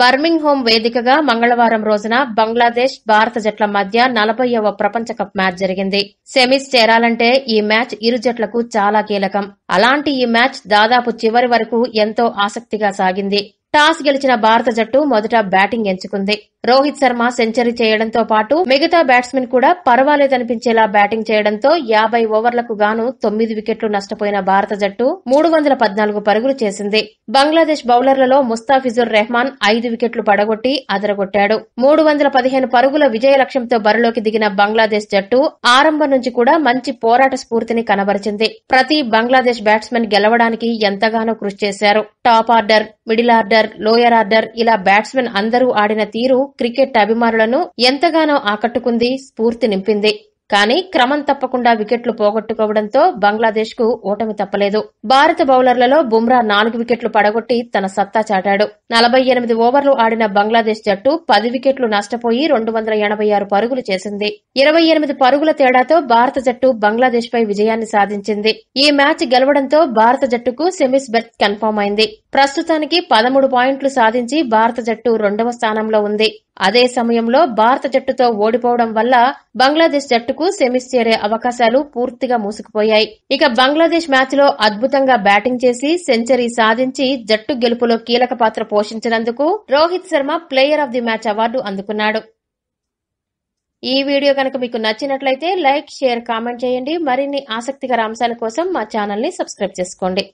బర్మింగ్ home వేదికగా మంగళవారం రోజున బంగ్లాదేశ్ భారత జట్ల మధ్య నలభైవ ప్రపంచ కప్ మ్యాచ్ జరిగింది సెమీస్ చేరాలంటే ఈ మ్యాచ్ ఇరు జట్లకు చాలా కీలకం అలాంటి ఈ మ్యాచ్ దాదాపు చివరి వరకు ఎంతో ఆసక్తిగా సాగింది టాస్ గెలిచిన భారత జట్టు మొదట బ్యాటింగ్ ఎంచుకుంది రోహిత్ శర్మ సెంచరీ చేయడంతో పాటు మిగతా బ్యాట్స్మెన్ కూడా పర్వాలేదనిపించేలా బ్యాటింగ్ చేయడంతో యాభై ఓవర్లకు గాను తొమ్మిది వికెట్లు నష్టపోయిన భారత జట్టు మూడు వందల పద్నాలుగు పరుగులు చేసింది బంగ్లాదేశ్ బౌలర్లలో ముస్తాఫిజుర్ రెహమాన్ ఐదు వికెట్లు పడగొట్టి అదరగొట్టాడు మూడు వందల పదిహేను పరుగుల విజయ లక్ష్యంతో బరిలోకి దిగిన బంగ్లాదేశ్ జట్టు ఆరంభం నుంచి కూడా మంచి పోరాట స్ఫూర్తిని కనబరిచింది ప్రతి బంగ్లాదేశ్ బ్యాట్స్మెన్ గెలవడానికి ఎంతగానో కృషి చేశారు top order middle order lower order ఇలా బ్యాట్స్మెన్ అందరూ ఆడిన తీరు క్రికెట్ అభిమానులను ఎంతగానో ఆకట్టుకుంది స్ఫూర్తి నింపింది కానీ క్రమం తప్పకుండా వికెట్లు పోగొట్టుకోవడంతో బంగ్లాదేశ్ కు ఓటమి తప్పలేదు భారత బౌలర్లలో బుమ్రా నాలుగు వికెట్లు పడగొట్టి తన సత్తా చాటాడు నలభై ఎనిమిది ఓవర్లు ఆడిన బంగ్లాదేశ్ జట్టు పది వికెట్లు నష్టపోయి రెండు వందల ఎనభై ఆరు పరుగులు చేసింది ఇరవై ఎనిమిది పరుగుల తేడాతో భారత జట్టు బంగ్లాదేశ్ పై విజయాన్ని సాధించింది ఈ మ్యాచ్ గెలవడంతో భారత జట్టుకు సెమీస్ బెర్త్ కన్ఫర్మ్ అయింది ప్రస్తుతానికి పదమూడు పాయింట్లు సాధించి భారత జట్టు రెండవ స్థానంలో ఉంది అదే సమయంలో భారత జట్టుతో ఓడిపోవడం వల్ల బంగ్లాదేశ్ జట్టుకు కు సెమీస్ చేరే అవకాశాలు పూర్తిగా మూసుకుపోయాయి ఇక బంగ్లాదేశ్ మ్యాచ్ లో అద్భుతంగా బ్యాటింగ్ చేసి సెంచరీ సాధించి జట్టు గెలుపులో కీలక పాత్ర పోషించినందుకు Rohit Sharma player of the match award అందుకున్నాడు ఈ వీడియో కనుక మీకు నచ్చినట్లయితే లైక్ షేర్ కామెంట్ చేయండి మరిన్ని ఆసక్తికర అంశాల కోసం మా ఛానల్ని సబ్స్క్రైబ్ చేసుకోండి